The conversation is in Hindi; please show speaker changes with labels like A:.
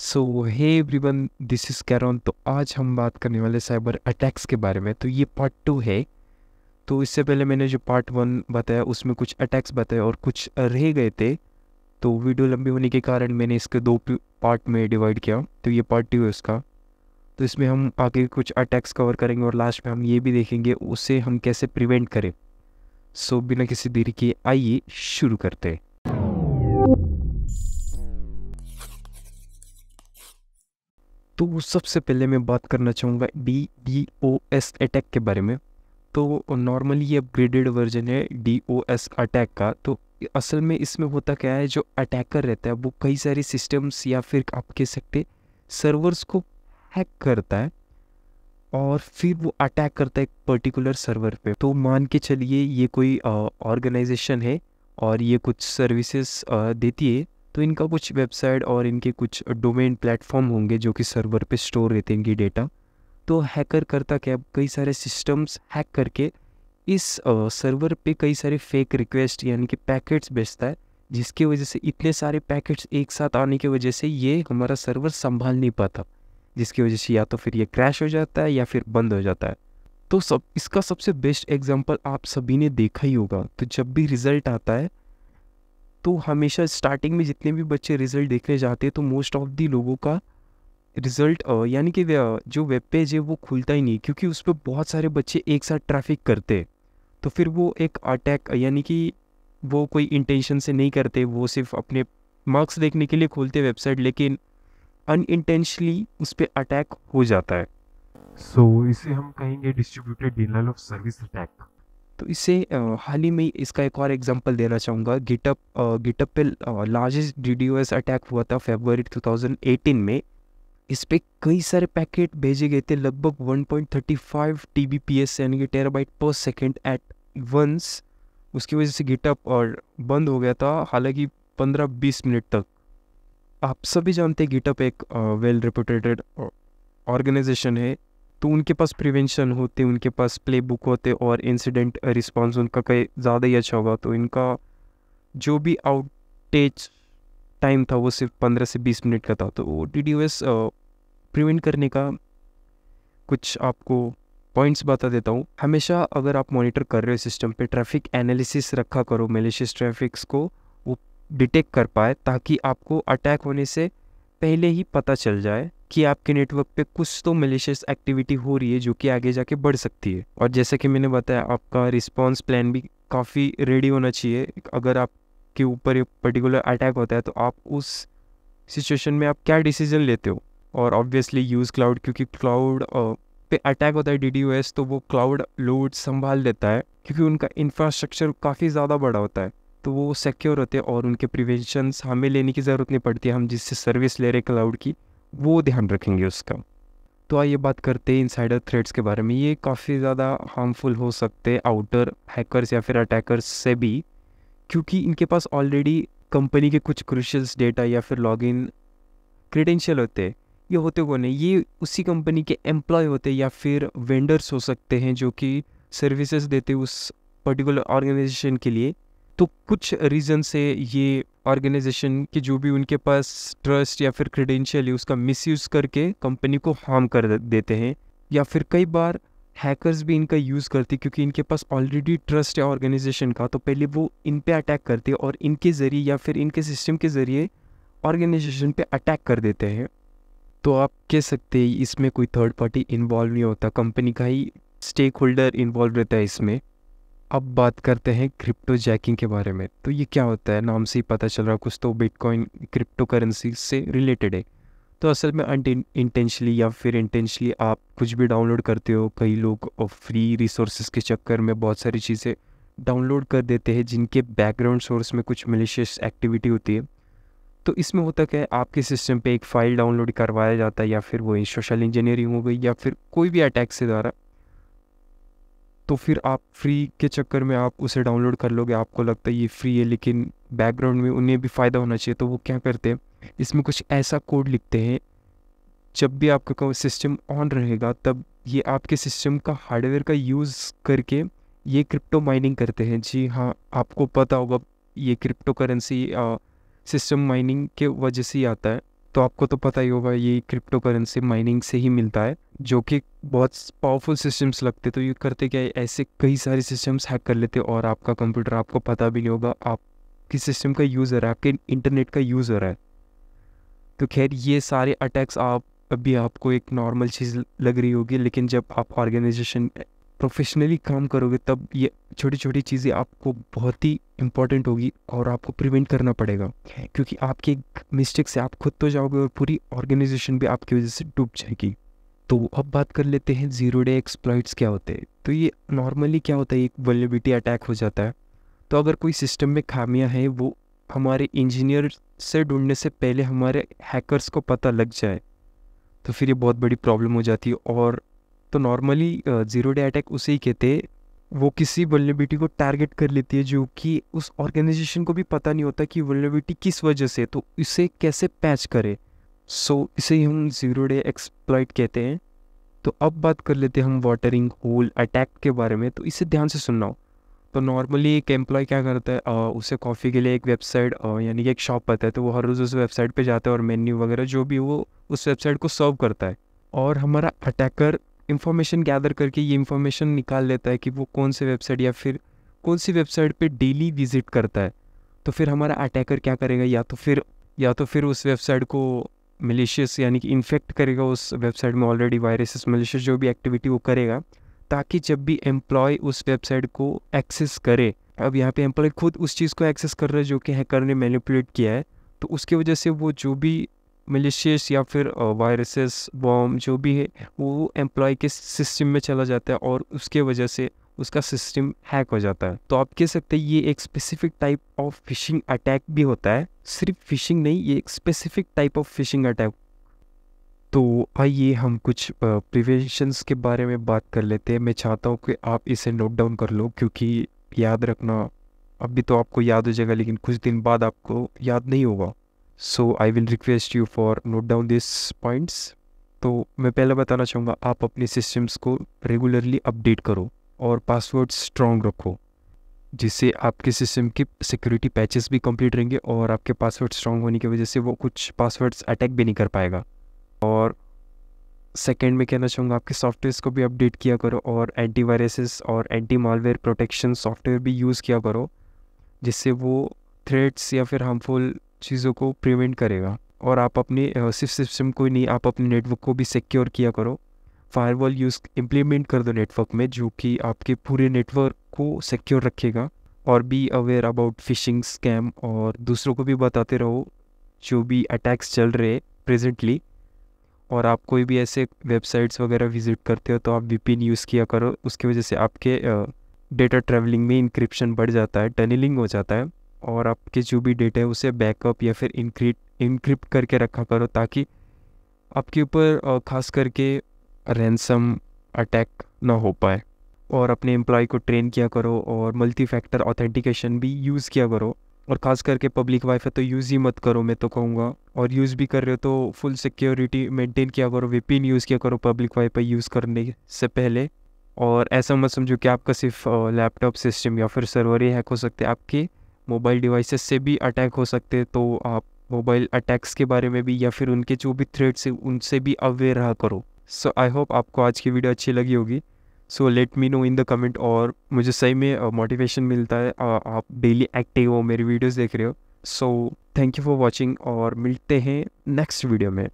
A: so hey everyone this is कैरोन तो आज हम बात करने वाले साइबर अटैक्स के बारे में तो ये पार्ट टू है तो इससे पहले मैंने जो पार्ट वन बताया उसमें कुछ अटैक्स बताए और कुछ रह गए थे तो वीडियो लंबी होने के कारण मैंने इसके दो पार्ट में डिवाइड किया तो ये पार्ट टू है उसका तो इसमें हम आगे कुछ अटैक्स कवर करेंगे और लास्ट में हम ये भी देखेंगे उसे हम कैसे प्रिवेंट करें सो बिना किसी देरी के आइए शुरू करते हैं तो सबसे पहले मैं बात करना चाहूँगा D D O S attack के बारे में तो नॉर्मली ये अपग्रेडेड वर्जन है डी ओ एस अटैक का तो असल में इसमें होता क्या है जो अटैकर रहता है वो कई सारे सिस्टम्स या फिर आप कह सकते सर्वर्स को हैक करता है और फिर वो अटैक करता है एक पर्टिकुलर सर्वर पे तो मान के चलिए ये कोई ऑर्गेनाइजेशन है और ये कुछ सर्विसेज देती है तो इनका कुछ वेबसाइट और इनके कुछ डोमेन प्लेटफॉर्म होंगे जो कि सर्वर पे स्टोर रहते हैं इनकी डेटा तो हैकर करता क्या कई सारे सिस्टम्स हैक करके इस सर्वर पे कई सारे फेक रिक्वेस्ट यानी कि पैकेट्स भेजता है जिसकी वजह से इतने सारे पैकेट्स एक साथ आने की वजह से ये हमारा सर्वर संभाल नहीं पाता जिसकी वजह से या तो फिर ये क्रैश हो जाता है या फिर बंद हो जाता है तो सब इसका सबसे बेस्ट एग्जाम्पल आप सभी ने देखा ही होगा तो जब भी रिज़ल्ट आता है तो हमेशा स्टार्टिंग में जितने भी बच्चे रिजल्ट देखने जाते हैं तो मोस्ट ऑफ दी लोगों का रिज़ल्ट यानी कि जो वेब पेज है वो खुलता ही नहीं क्योंकि उस पर बहुत सारे बच्चे एक साथ ट्रैफिक करते तो फिर वो एक अटैक यानी कि वो कोई इंटेंशन से नहीं करते वो सिर्फ अपने मार्क्स देखने के लिए खोलते वेबसाइट लेकिन अन इंटेंशली उस पर अटैक हो जाता है सो so, इसे हम कहेंगे distributed denial of service attack तो इसे हाल ही में इसका एक और एग्जांपल देना चाहूँगा गिटअप गिटअप पे लार्जेस्ट डी अटैक हुआ था फेबररी 2018 में इस पर कई सारे पैकेट भेजे गए थे लगभग 1.35 टीबीपीएस यानी कि टेराबाइट पर सेकेंड एट वंस उसकी वजह से गिटअप और बंद हो गया था हालांकि 15-20 मिनट तक आप सभी जानते हैं गिटअप एक वेल रिप्यूटेटेड ऑर्गेनाइजेशन है तो उनके पास प्रिवेंशन होते उनके पास प्ले बुक होते और इंसिडेंट रिस्पॉन्स उनका कहीं ज़्यादा ही अच्छा होगा तो इनका जो भी आउटेज टाइम था वो सिर्फ पंद्रह से बीस मिनट का था तो वो डी डी एस प्रिवेंट करने का कुछ आपको पॉइंट्स बता देता हूँ हमेशा अगर आप मॉनिटर कर रहे हो सिस्टम पे ट्रैफिक एनालिसिस रखा करो मेलिशियस ट्रैफिक्स को वो डिटेक्ट कर पाए ताकि आपको अटैक होने से पहले ही पता चल जाए कि आपके नेटवर्क पे कुछ तो मलिशियस एक्टिविटी हो रही है जो कि आगे जाके बढ़ सकती है और जैसे कि मैंने बताया आपका रिस्पॉन्स प्लान भी काफ़ी रेडी होना चाहिए अगर आपके ऊपर एक पर्टिकुलर अटैक होता है तो आप उस सिचुएशन में आप क्या डिसीजन लेते हो और ऑब्वियसली यूज़ क्लाउड क्योंकि क्लाउड पे अटैक होता है डी तो वो क्लाउड लोड संभाल लेता है क्योंकि उनका इंफ्रास्ट्रक्चर काफ़ी ज़्यादा बड़ा होता है तो वो सिक्योर होते हैं और उनके प्रिवेंशंस हमें लेने की ज़रूरत नहीं पड़ती हम जिससे सर्विस ले रहे क्लाउड की वो ध्यान रखेंगे उसका तो आइए बात करते हैं इनसाइडर थ्रेड्स के बारे में ये काफ़ी ज़्यादा हार्मफुल हो सकते हैं आउटर हैकर्स या फिर अटैकर्स से भी क्योंकि इनके पास ऑलरेडी कंपनी के कुछ क्रिशल्स डेटा या फिर लॉगिन क्रेडेंशियल होते हैं ये होते कौन है ये उसी कंपनी के एम्प्लॉय होते हैं या फिर वेंडर्स हो सकते हैं जो कि सर्विसेज देते उस पर्टिकुलर ऑर्गेनाइजेशन के लिए तो कुछ रीज़न से ये ऑर्गेनाइजेशन के जो भी उनके पास ट्रस्ट या फिर क्रेडेंशियल है उसका मिस करके कंपनी को हार्म कर देते हैं या फिर कई बार हैकर्स भी इनका यूज़ करते क्योंकि इनके पास ऑलरेडी ट्रस्ट है ऑर्गेनाइजेशन का तो पहले वो इन पे अटैक करते और इनके ज़रिए या फिर इनके सिस्टम के ज़रिए ऑर्गेनाइजेशन पे अटैक कर देते हैं तो आप कह सकते हैं इसमें कोई थर्ड पार्टी इन्वॉल्व नहीं होता कंपनी का ही स्टेक होल्डर इन्वॉल्व रहता है इसमें अब बात करते हैं क्रिप्टो जैकिंग के बारे में तो ये क्या होता है नाम से ही पता चल रहा है कुछ तो बिटकॉइन क्रिप्टो करेंसी से रिलेटेड है तो असल में इंटेंशली या फिर इंटेंशली आप कुछ भी डाउनलोड करते हो कई लोग फ्री रिसोर्सेज के चक्कर में बहुत सारी चीज़ें डाउनलोड कर देते हैं जिनके बैकग्राउंड सोर्स में कुछ मिलिशियस एक्टिविटी होती है तो इसमें होता क्या है आपके सिस्टम पे एक फ़ाइल डाउनलोड करवाया जाता है या फिर वो सोशल इंजीनियरिंग हो गई या फिर कोई भी अटैक से द्वारा तो फिर आप फ्री के चक्कर में आप उसे डाउनलोड कर लोगे आपको लगता है ये फ्री है लेकिन बैकग्राउंड में उन्हें भी फ़ायदा होना चाहिए तो वो क्या करते हैं इसमें कुछ ऐसा कोड लिखते हैं जब भी आपका सिस्टम ऑन रहेगा तब ये आपके सिस्टम का हार्डवेयर का यूज़ करके ये क्रिप्टो माइनिंग करते हैं जी हाँ आपको पता होगा ये क्रिप्टो करेंसी सिस्टम माइनिंग के वजह से ही आता है तो आपको तो पता ही होगा ये क्रिप्टो करेंसी माइनिंग से ही मिलता है जो कि बहुत पावरफुल सिस्टम्स लगते तो ये करते क्या है ऐसे कई सारे सिस्टम्स हैक कर लेते और आपका कंप्यूटर आपको पता भी नहीं होगा आप किस सिस्टम का यूज़र है आपके इंटरनेट का यूज़र है तो खैर ये सारे अटैक्स आप अभी आपको एक नॉर्मल चीज़ लग रही होगी लेकिन जब आप ऑर्गेनाइजेशन प्रोफेशनली काम करोगे तब ये छोटी छोटी चीज़ें आपको बहुत ही इम्पॉर्टेंट होगी और आपको प्रिवेंट करना पड़ेगा क्योंकि आपके मिस्टेक से आप खुद तो जाओगे और पूरी ऑर्गेनाइजेशन भी आपकी वजह से डूब जाएगी तो अब बात कर लेते हैं ज़ीरो डे एक्सप्लॉइट्स क्या होते हैं तो ये नॉर्मली क्या होता है एक वेलेबिलिटी अटैक हो जाता है तो अगर कोई सिस्टम में खामियां हैं वो हमारे इंजीनियर से ढूंढने से पहले हमारे हैकर्स को पता लग जाए तो फिर ये बहुत बड़ी प्रॉब्लम हो जाती है और तो नॉर्मली ज़ीरो डे अटैक उसे ही कहते हैं वो किसी वलनेबिलिटी को टारगेट कर लेती है जो कि उस ऑर्गेनाइजेशन को भी पता नहीं होता कि वलनेबिलिटी किस वजह से तो इसे कैसे पैच करे सो so, इसे हम ज़ीरो डे एक्सप्लॉइट कहते हैं तो अब बात कर लेते हैं हम वाटरिंग होल अटैक के बारे में तो इसे ध्यान से सुनना हो तो नॉर्मली एक एम्प्लॉय क्या करता है आ, उसे कॉफ़ी के लिए एक वेबसाइट यानी कि एक शॉप पता है तो वो हर रोज़ उस वेबसाइट पे जाता है और मेन्यू वगैरह जो भी वो उस वेबसाइट को सर्व करता है और हमारा अटैकर इंफॉर्मेशन गैदर करके ये इंफॉर्मेशन निकाल लेता है कि वो कौन से वेबसाइट या फिर कौन सी वेबसाइट पे डेली विजिट करता है तो फिर हमारा अटैकर क्या करेगा या तो फिर या तो फिर उस वेबसाइट को मलेशियस यानी कि इन्फेक्ट करेगा उस वेबसाइट में ऑलरेडी वायरसेस मलेशियस जो भी एक्टिविटी वो करेगा ताकि जब भी एम्प्लॉय उस वेबसाइट को एक्सेस करे अब यहाँ पे एम्प्लॉय खुद उस चीज़ को एक्सेस कर रहा है जो कि हैकर ने मैनिपुलेट किया है तो उसकी वजह से वो जो भी मिलिशियस या फिर वायरसेस बॉम्ब जो भी है वो एम्प्लॉय के सिस्टम में चला जाता है और उसके वजह से उसका सिस्टम हैक हो जाता है तो आप कह सकते हैं ये एक specific type of phishing attack भी होता है सिर्फ फिशिंग नहीं ये एक specific type of phishing attack तो आइए हम कुछ प्रिवेंशंस के बारे में बात कर लेते हैं मैं चाहता हूँ कि आप इसे नोट डाउन कर लो क्योंकि याद रखना अभी तो आपको याद हो जाएगा लेकिन कुछ दिन बाद आपको याद नहीं होगा so I will request you for note down this points तो मैं पहले बताना चाहूँगा आप अपने सिस्टम्स को रेगुलरली अपडेट करो और पासवर्ड स्ट्रॉन्ग रखो जिससे आपके सिस्टम के सिक्योरिटी पैचेस भी कंप्लीट रहेंगे और आपके पासवर्ड स्ट्रॉन्ग होने की वजह से वो कुछ पासवर्ड्स अटैक भी नहीं कर पाएगा और सेकेंड में कहना चाहूँगा आपके सॉफ्टवेयर को भी अपडेट किया करो और एंटी वायरसेस और एंटी मालवेयर प्रोटेक्शन सॉफ्टवेयर भी यूज़ किया करो जिससे वो थ्रेड्स या फिर हार्मफुल चीज़ों को प्रिवेंट करेगा और आप अपने सिर्फ सिस्टम को ही नहीं आप अपने नेटवर्क को भी सिक्योर किया करो फायरवॉल यूज़ इम्प्लीमेंट कर दो नेटवर्क में जो कि आपके पूरे नेटवर्क को सिक्योर रखेगा और be aware about phishing scam और दूसरों को भी बताते रहो जो भी अटैक्स चल रहे प्रेजेंटली और आप कोई भी ऐसे वेबसाइट्स वगैरह विज़िट करते हो तो आप वीपीएन यूज़ किया करो उसकी वजह से आपके डेटा ट्रैवलिंग में इंक्रिप्शन बढ़ जाता है टनलिंग हो जाता है और आपके जो भी डेटा है उसे बैकअप या फिर इनक्रिप्ट इनक्रिप्ट करके रखा करो ताकि आपके ऊपर खास करके रैंसम अटैक ना हो पाए और अपने एम्प्लॉय को ट्रेन किया करो और मल्टी फैक्टर ऑथेंटिकेशन भी यूज़ किया करो और ख़ास करके पब्लिक वाईफाई तो यूज़ ही मत करो मैं तो कहूँगा और यूज़ भी कर रहे हो तो फुल सिक्योरिटी मेंटेन किया करो विपिन यूज़ किया करो पब्लिक वाईफाई यूज़ करने से पहले और ऐसा मत समझो कि आपका सिर्फ लैपटॉप सिस्टम या फिर सर्वर ही हैक हो सकते आपके मोबाइल डिवाइसेस से भी अटैक हो सकते हैं तो आप मोबाइल अटैक्स के बारे में भी या फिर उनके जो भी थ्रेड्स हैं उनसे भी अवेयर रहा करो सो आई होप आपको आज की वीडियो अच्छी लगी होगी so let me know in the comment और मुझे सही में मोटिवेशन uh, मिलता है uh, आप डेली एक्टिव हो मेरी वीडियोज़ देख रहे हो so thank you for watching और मिलते हैं नेक्स्ट वीडियो में